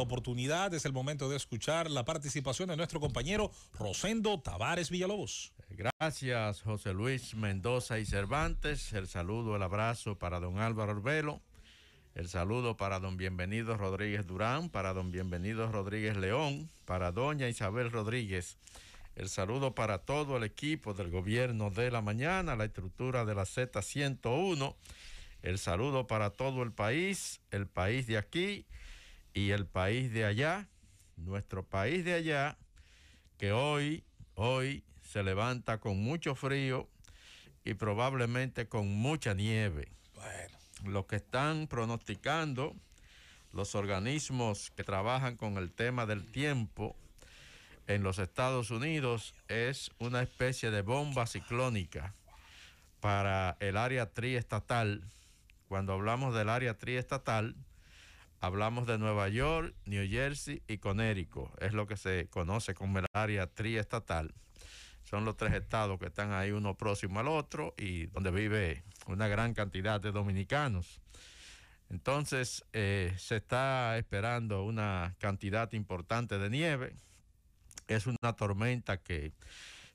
oportunidad es el momento de escuchar la participación de nuestro compañero Rosendo Tavares Villalobos. Gracias, José Luis Mendoza y Cervantes. El saludo, el abrazo para don Álvaro Orbelo. El saludo para don Bienvenido Rodríguez Durán, para don Bienvenido Rodríguez León, para doña Isabel Rodríguez. El saludo para todo el equipo del gobierno de la mañana, la estructura de la Z101. El saludo para todo el país, el país de aquí y el país de allá, nuestro país de allá, que hoy, hoy se levanta con mucho frío y probablemente con mucha nieve. Lo que están pronosticando los organismos que trabajan con el tema del tiempo en los Estados Unidos es una especie de bomba ciclónica para el área triestatal. Cuando hablamos del área triestatal, Hablamos de Nueva York, New Jersey y Connecticut. Es lo que se conoce como el área triestatal. Son los tres estados que están ahí uno próximo al otro y donde vive una gran cantidad de dominicanos. Entonces eh, se está esperando una cantidad importante de nieve. Es una tormenta que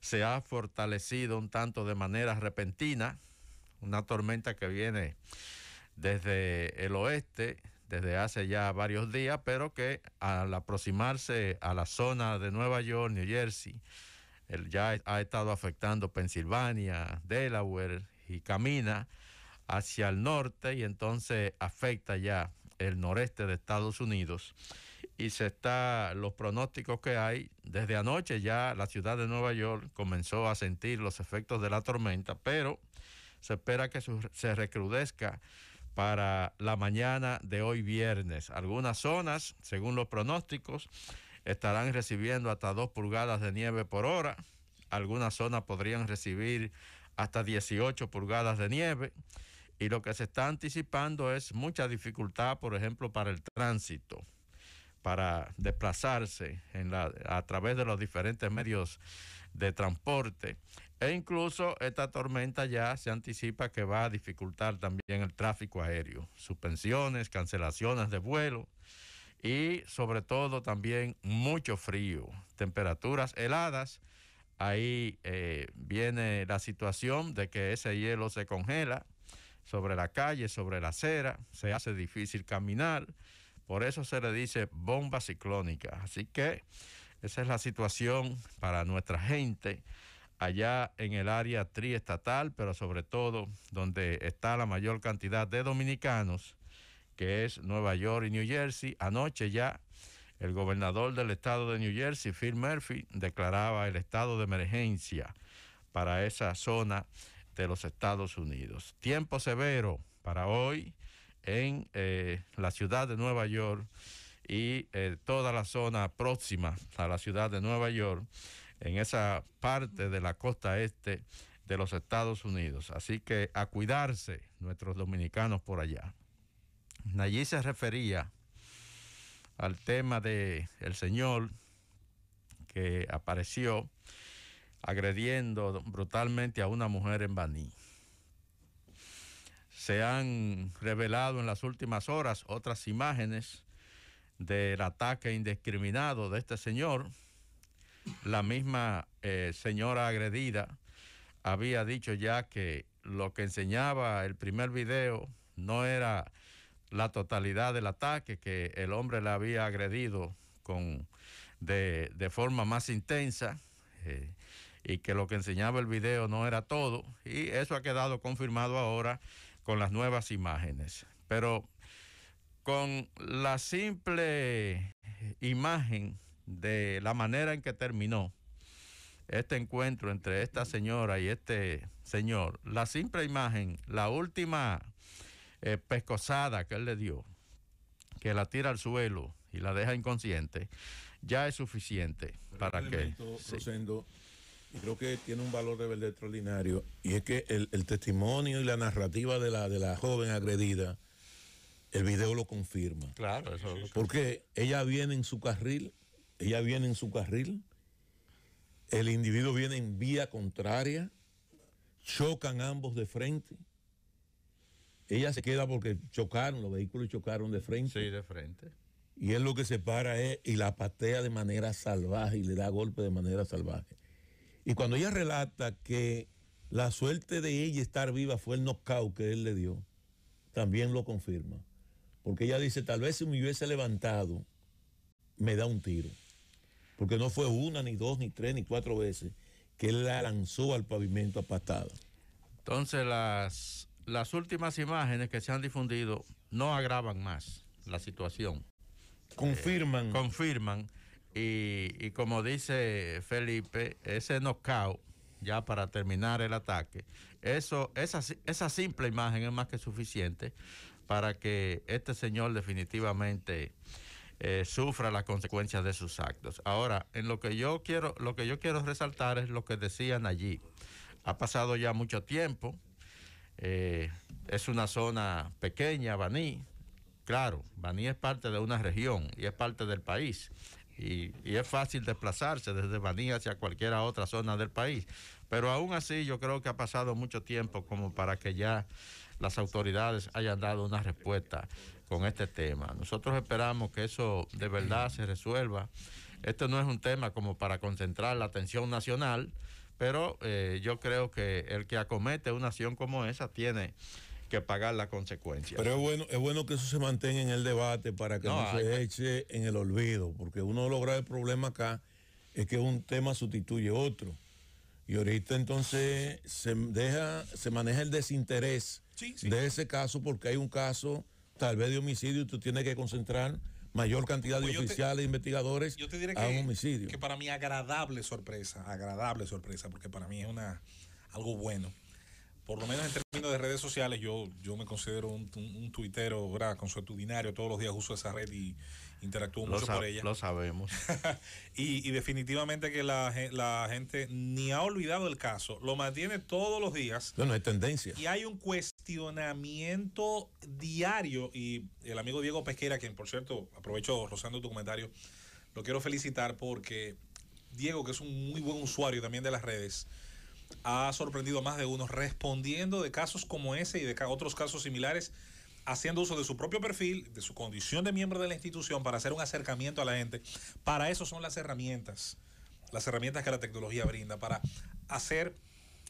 se ha fortalecido un tanto de manera repentina. Una tormenta que viene desde el oeste, desde hace ya varios días, pero que al aproximarse a la zona de Nueva York, New Jersey, él ya ha estado afectando Pensilvania, Delaware y camina hacia el norte y entonces afecta ya el noreste de Estados Unidos y se está los pronósticos que hay desde anoche ya la ciudad de Nueva York comenzó a sentir los efectos de la tormenta pero se espera que se recrudezca para la mañana de hoy viernes. Algunas zonas, según los pronósticos, estarán recibiendo hasta 2 pulgadas de nieve por hora. Algunas zonas podrían recibir hasta 18 pulgadas de nieve. Y lo que se está anticipando es mucha dificultad, por ejemplo, para el tránsito, para desplazarse a través de los diferentes medios de transporte. E incluso esta tormenta ya se anticipa que va a dificultar también el tráfico aéreo, suspensiones, cancelaciones de vuelo y sobre todo también mucho frío, temperaturas heladas. Ahí eh, viene la situación de que ese hielo se congela sobre la calle, sobre la acera, se hace difícil caminar, por eso se le dice bomba ciclónica. Así que esa es la situación para nuestra gente allá en el área triestatal, pero sobre todo donde está la mayor cantidad de dominicanos, que es Nueva York y New Jersey. Anoche ya el gobernador del estado de New Jersey, Phil Murphy, declaraba el estado de emergencia para esa zona de los Estados Unidos. Tiempo severo para hoy en eh, la ciudad de Nueva York y eh, toda la zona próxima a la ciudad de Nueva York en esa parte de la costa este de los Estados Unidos. Así que a cuidarse nuestros dominicanos por allá. Allí se refería al tema de señor que apareció agrediendo brutalmente a una mujer en Baní. Se han revelado en las últimas horas otras imágenes del ataque indiscriminado de este señor la misma eh, señora agredida había dicho ya que lo que enseñaba el primer video no era la totalidad del ataque, que el hombre la había agredido con, de, forma más intensa. Eh, y que lo que enseñaba el video no era todo, y eso ha quedado confirmado ahora con las nuevas imágenes. Pero con la simple imagen de la manera en que terminó este encuentro entre esta señora y este señor, la simple imagen, la última pescozada eh, pescosada que él le dio, que la tira al suelo y la deja inconsciente, ya es suficiente para que... Elemento, creo que tiene un valor de verdad extraordinario y es que el, testimonio y la narrativa de la, de la joven agredida, el video lo confirma. Claro, eso Porque ella viene en su carril ella viene en su carril, el individuo viene en vía contraria, chocan ambos de frente. Ella se queda porque chocaron, los vehículos chocaron de frente. Sí, de frente. Y él lo que se para es y la patea de manera salvaje y le da golpe de manera salvaje. Y cuando ella relata que la suerte de ella estar viva fue el knockout que él le dio, también lo confirma. Porque ella dice, tal vez si me hubiese levantado, me da un tiro porque no fue una, ni dos, ni tres, ni cuatro veces que él la lanzó al pavimento a Entonces las, las últimas imágenes que se han difundido no agravan más la situación. Confirman. Eh, confirman. Y, como dice Felipe, ese knockout, ya para terminar el ataque, eso, esa, esa simple imagen es más que suficiente para que este señor definitivamente eh, sufra las consecuencias de sus actos. Ahora, en lo que yo quiero, lo que yo quiero resaltar es lo que decían allí. Ha pasado ya mucho tiempo. Eh, es una zona pequeña, Baní. Claro, Baní es parte de una región y es parte del país. Y, y, es fácil desplazarse desde Baní hacia cualquier otra zona del país. Pero aún así yo creo que ha pasado mucho tiempo como para que ya las autoridades hayan dado una respuesta con este tema. Nosotros esperamos que eso de verdad se resuelva. ...esto no es un tema como para concentrar la atención nacional, pero eh, yo creo que el que acomete una acción como esa tiene que pagar las consecuencias. Pero es bueno, es bueno que eso se mantenga en el debate para que no, se eche en el olvido, porque uno logra el problema acá es que un tema sustituye otro. Y ahorita entonces se deja, se maneja el desinterés de ese caso porque hay un caso tal vez de homicidio, tú tienes que concentrar mayor cantidad de pues oficiales, e investigadores te a un homicidio. Que para mí agradable sorpresa, agradable sorpresa, porque para mí es una algo bueno por lo menos en términos de redes sociales, yo, yo me considero un, un, un tuitero ¿verdad? consuetudinario, todos los días uso esa red y interactúo mucho por ella. Lo sabemos. y, definitivamente que la, la, gente ni ha olvidado el caso, lo mantiene todos los días. No, no hay tendencia. Y hay un cuestionamiento diario, y el amigo Diego Pesquera, quien por cierto, aprovecho rozando tu comentario, lo quiero felicitar porque Diego, que es un muy buen usuario también de las redes, ha sorprendido a más de uno respondiendo de casos como ese y de otros casos similares, haciendo uso de su propio perfil, de su condición de miembro de la institución para hacer un acercamiento a la gente. Para eso son las herramientas, las herramientas que la tecnología brinda, para hacer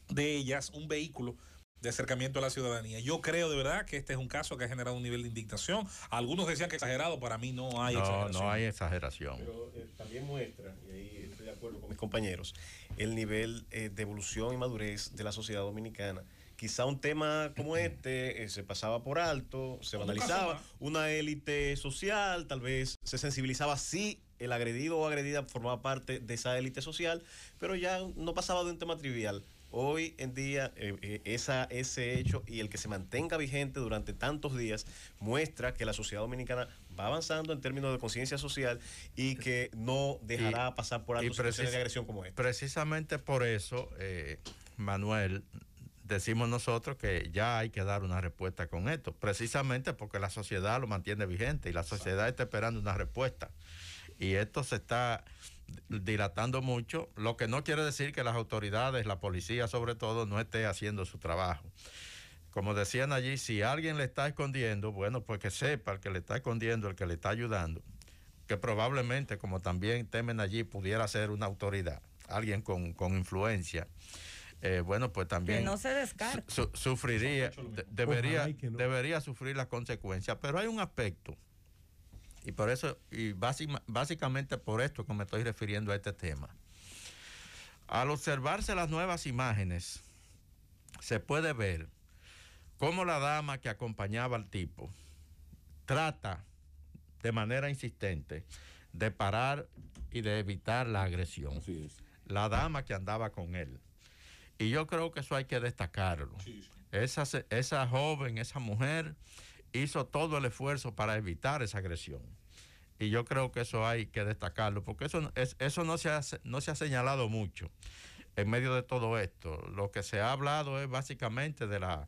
de ellas un vehículo de acercamiento a la ciudadanía. Yo creo de verdad que este es un caso que ha generado un nivel de indignación. Algunos decían que exagerado, para mí no hay exageración. No hay exageración. Pero eh, también muestra, y ahí acuerdo con mis compañeros, el nivel eh, de evolución y madurez de la sociedad dominicana. Quizá un tema como este eh, se pasaba por alto, se banalizaba, una élite social tal vez se sensibilizaba si el agredido o agredida formaba parte de esa élite social, pero ya no pasaba de un tema trivial Hoy en día, eh, eh, ese hecho y el que se mantenga vigente durante tantos días muestra que la sociedad dominicana va avanzando en términos de conciencia social y que no dejará pasar por alto de agresión como esta. Precisamente por eso, eh, Manuel, decimos nosotros que ya hay que dar una respuesta con esto, precisamente porque la sociedad lo mantiene vigente y la sociedad está esperando una respuesta. Y esto se está dilatando mucho, lo que no quiere decir que las autoridades, la policía sobre todo, no esté haciendo su trabajo. Como decían allí, si alguien le está escondiendo, bueno, pues que sepa el que le está escondiendo, el que le está ayudando, que probablemente, como también temen allí, pudiera ser una autoridad, alguien con, con influencia. Eh, bueno, pues también... Que no se sufriría, debería sufrir las consecuencias, pero hay un aspecto y por eso, y básicamente por esto que me estoy refiriendo a este tema. Al observarse las nuevas imágenes, se puede ver cómo la dama que acompañaba al tipo trata de manera insistente de parar y de evitar la agresión. La dama que andaba con él. Y yo creo que eso hay que destacarlo. Esa, esa joven, esa mujer, hizo todo el esfuerzo para evitar esa agresión. Y yo creo que eso hay que destacarlo, porque eso, eso no, se ha, no se ha señalado mucho en medio de todo esto. Lo que se ha hablado es básicamente de la,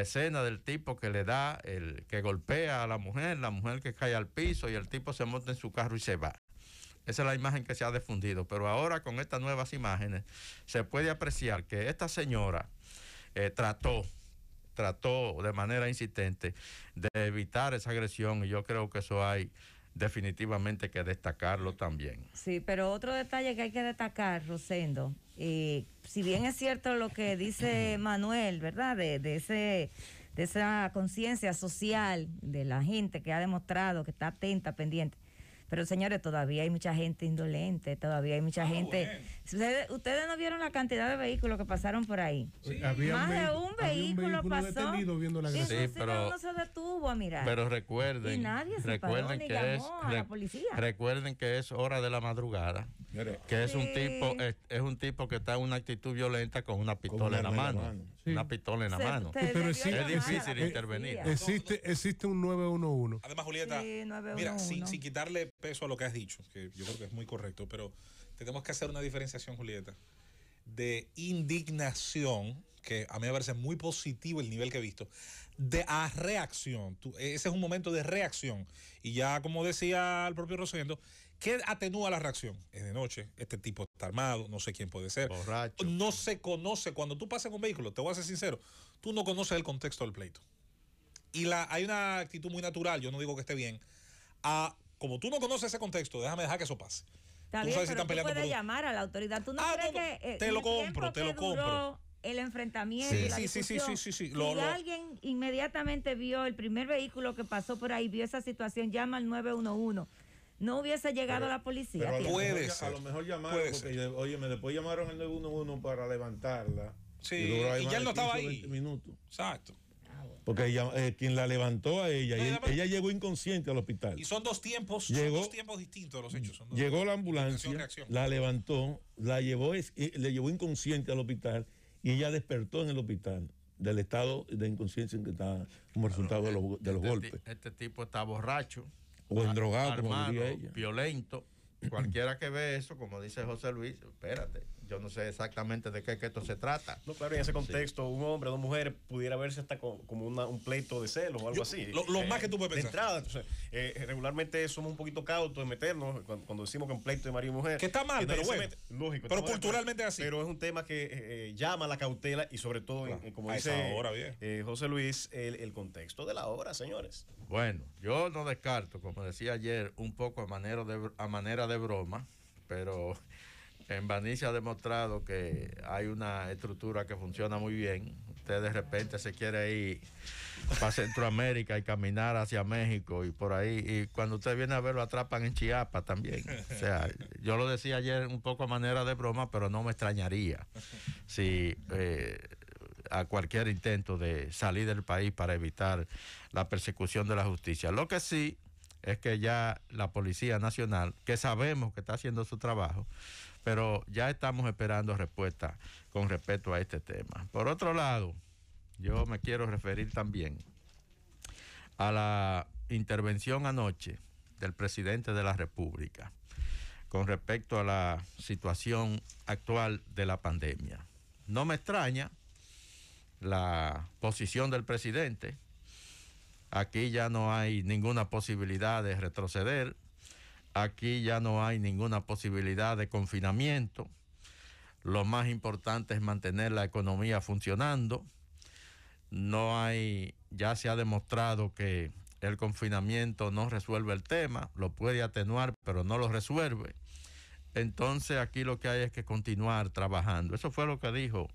escena del tipo que le da, el que golpea a la mujer, la mujer que cae al piso y el tipo se monta en su carro y se va. Esa es la imagen que se ha difundido. Pero ahora con estas nuevas imágenes se puede apreciar que esta señora eh, trató trató de manera insistente de evitar esa agresión y yo creo que eso hay definitivamente que destacarlo también. Sí, pero otro detalle que hay que destacar, Rosendo, si bien es cierto lo que dice Manuel, ¿verdad? de ese, de esa conciencia social de la gente que ha demostrado que está atenta, pendiente, pero señores, todavía hay mucha gente indolente, todavía hay mucha ah, gente. Ustedes, no vieron la cantidad de vehículos que pasaron por ahí. Más de un vehículo, pasó. Viendo la sí, pero se detuvo a mirar. Pero recuerden, Recuerden que es hora de la madrugada que es un tipo es, un tipo que está en una actitud violenta con una pistola en la mano, una pistola en la mano es difícil intervenir eh, existe existe un 911 además Julieta mira sin, quitarle peso a lo que has dicho que yo creo que es muy correcto pero tenemos que hacer una diferenciación Julieta de indignación que a mí me parece muy positivo el nivel que he visto de reacción Tú, ese es un momento de reacción y ya como decía el propio Rosendo ¿Qué atenúa la reacción? Es de noche, este tipo está armado, no sé quién puede ser. Borracho. No se conoce. Cuando tú pasas en un vehículo, te voy a ser sincero, tú no conoces el contexto del pleito. Y la, hay una actitud muy natural, yo no digo que esté bien, a, como tú no conoces ese contexto, déjame dejar que eso pase. tú sabes si están tú puedes llamar a la autoridad. Tú no ah, crees que... Eh, te lo compro, te lo compro el enfrentamiento. Sí, sí, sí, sí, sí, alguien inmediatamente vio el primer vehículo que pasó por ahí, vio esa situación, llama al 911 no hubiese llegado la policía. Pero a, a lo mejor llamaron, porque oye, me después llamaron el 911 para levantarla. Sí, y, ya no estaba ahí. Exacto. Porque eh, quien la levantó a ella, ella llegó inconsciente al hospital. Y son dos tiempos, dos tiempos distintos los hechos. llegó la ambulancia, la levantó, la llevó, eh, le llevó inconsciente al hospital y ella despertó en el hospital del estado de inconsciencia en que estaba como resultado de, los, eh, este golpes. Este tipo está borracho o drogado, como diría ella. Violento, cualquiera que ve eso, como dice José Luis, espérate, yo no sé exactamente de qué que esto se trata. No, claro, en ese contexto, un hombre, o dos mujeres, pudiera verse hasta como un pleito de celos o algo así. Lo, eh, más que tú puedes pensar. De entrada, eh, regularmente somos un poquito cautos en meternos cuando, decimos que un pleito de marido y mujer. Que está mal, pero bueno. lógico. Pero culturalmente así. Pero es un tema que eh, llama la cautela y sobre todo, como dice José Luis, el, contexto de la obra, señores. Bueno, yo no descarto, como decía ayer, un poco a manera de, a manera de de broma, pero en se ha demostrado que hay una estructura que funciona muy bien. Usted de repente se quiere ir para Centroamérica y caminar hacia México y por ahí. Y cuando usted viene a verlo atrapan en Chiapas también. O sea, yo lo decía ayer un poco a manera de broma, pero no me extrañaría si eh, a cualquier intento de salir del país para evitar la persecución de la justicia. Lo que sí es que ya la Policía Nacional, que sabemos que está haciendo su trabajo, pero ya estamos esperando respuesta con respecto a este tema. Por otro lado, yo me quiero referir también a la intervención anoche del presidente de la República con respecto a la situación actual de la pandemia. No me extraña la posición del presidente, Aquí ya no hay ninguna posibilidad de retroceder. Aquí ya no hay ninguna posibilidad de confinamiento. Lo más importante es mantener la economía funcionando. No hay, ya se ha demostrado que el confinamiento no resuelve el tema, lo puede atenuar, pero no lo resuelve. Entonces aquí lo que hay es que continuar trabajando. Eso fue lo que dijo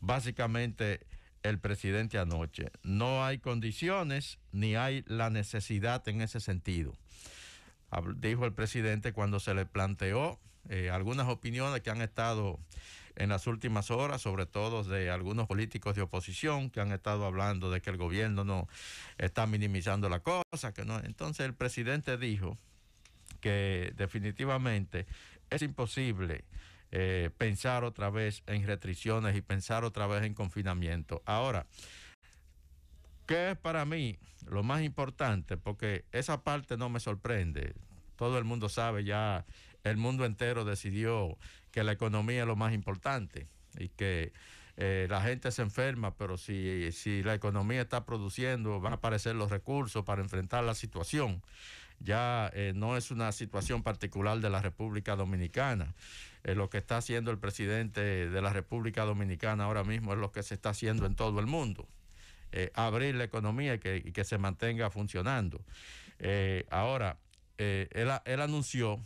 básicamente el presidente anoche. No hay condiciones ni hay la necesidad en ese sentido. Dijo el presidente cuando se le planteó eh, algunas opiniones que han estado en las últimas horas, sobre todo de algunos políticos de oposición que han estado hablando de que el gobierno no está minimizando la cosa, Entonces el presidente dijo que definitivamente es imposible eh, pensar otra vez en restricciones y pensar otra vez en confinamiento. Ahora, ¿qué es para mí lo más importante? Porque esa parte no me sorprende. Todo el mundo sabe ya, el mundo entero decidió que la economía es lo más importante y que eh, la gente se enferma, pero si, si la economía está produciendo, van a aparecer los recursos para enfrentar la situación ya eh, no es una situación particular de la República Dominicana. Eh, lo que está haciendo el presidente de la República Dominicana ahora mismo es lo que se está haciendo en todo el mundo. Eh, abrir la economía y que, se mantenga funcionando. ahora, él, él anunció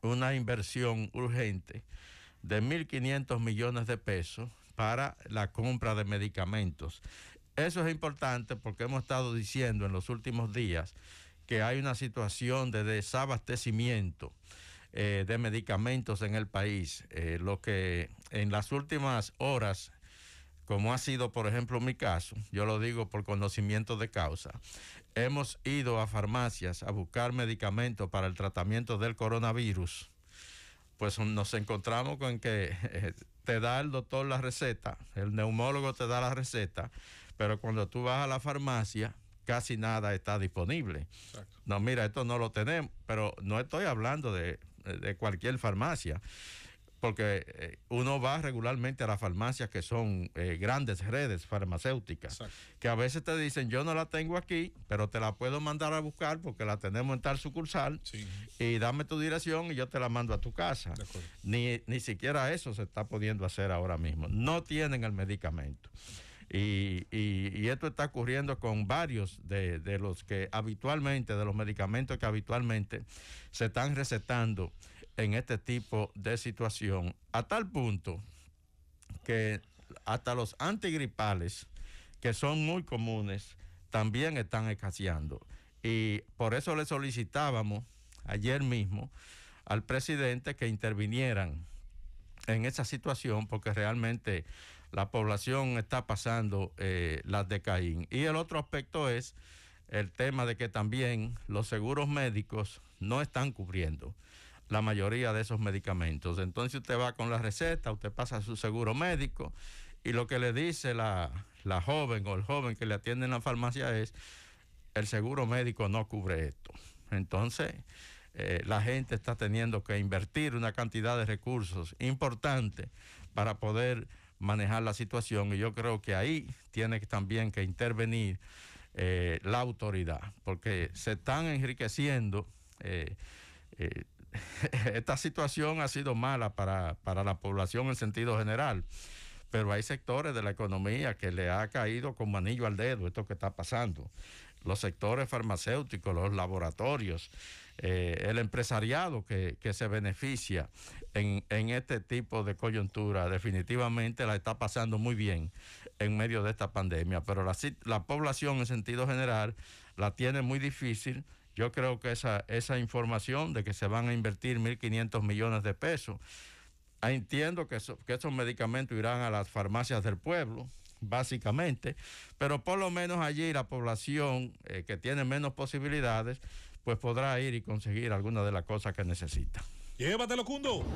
una inversión urgente de 1.500 millones de pesos para la compra de medicamentos. Eso es importante porque hemos estado diciendo en los últimos días que hay una situación de desabastecimiento eh, de medicamentos en el país, eh, lo que en las últimas horas, como ha sido por ejemplo mi caso, yo lo digo por conocimiento de causa, hemos ido a farmacias a buscar medicamentos para el tratamiento del coronavirus, pues nos encontramos con que... Eh, te da el doctor la receta, el neumólogo te da la receta, pero cuando tú vas a la farmacia, casi nada está disponible. No, mira, esto no lo tenemos, pero no estoy hablando de, cualquier farmacia, porque eh, uno va regularmente a las farmacias que son eh, grandes redes farmacéuticas, que a veces te dicen, yo no la tengo aquí, pero te la puedo mandar a buscar porque la tenemos en tal sucursal, y dame tu dirección y yo te la mando a tu casa. Ni, ni siquiera eso se está pudiendo hacer ahora mismo. No tienen el medicamento. Y, esto está ocurriendo con varios de, de, los que habitualmente, de los medicamentos que habitualmente se están recetando en este tipo de situación, a tal punto que hasta los antigripales, que son muy comunes, también están escaseando. Y por eso le solicitábamos ayer mismo al presidente que intervinieran en esa situación, porque realmente la población está pasando eh, las de Y el otro aspecto es el tema de que también los seguros médicos no están cubriendo la mayoría de esos medicamentos. Entonces usted va con la receta, usted pasa su seguro médico y lo que le dice la, joven o el joven que le atiende en la farmacia es, el seguro médico no cubre esto. Entonces, eh, la gente está teniendo que invertir una cantidad de recursos importante para poder manejar la situación y yo creo que ahí tiene también que intervenir eh, la autoridad, porque se están enriqueciendo. Eh, eh, esta situación ha sido mala para, para la población en sentido general, pero hay sectores de la economía que le ha caído con manillo al dedo esto que está pasando. Los sectores farmacéuticos, los laboratorios, eh, el empresariado que, se beneficia en, en, este tipo de coyuntura definitivamente la está pasando muy bien en medio de esta pandemia, pero la, población en sentido general la tiene muy difícil. Yo creo que esa, esa información de que se van a invertir 1.500 millones de pesos, ah, entiendo que, esos medicamentos irán a las farmacias del pueblo, básicamente, pero por lo menos allí la población eh, que tiene menos posibilidades, pues podrá ir y conseguir alguna de las cosas que necesita. Llévatelo, Cundo.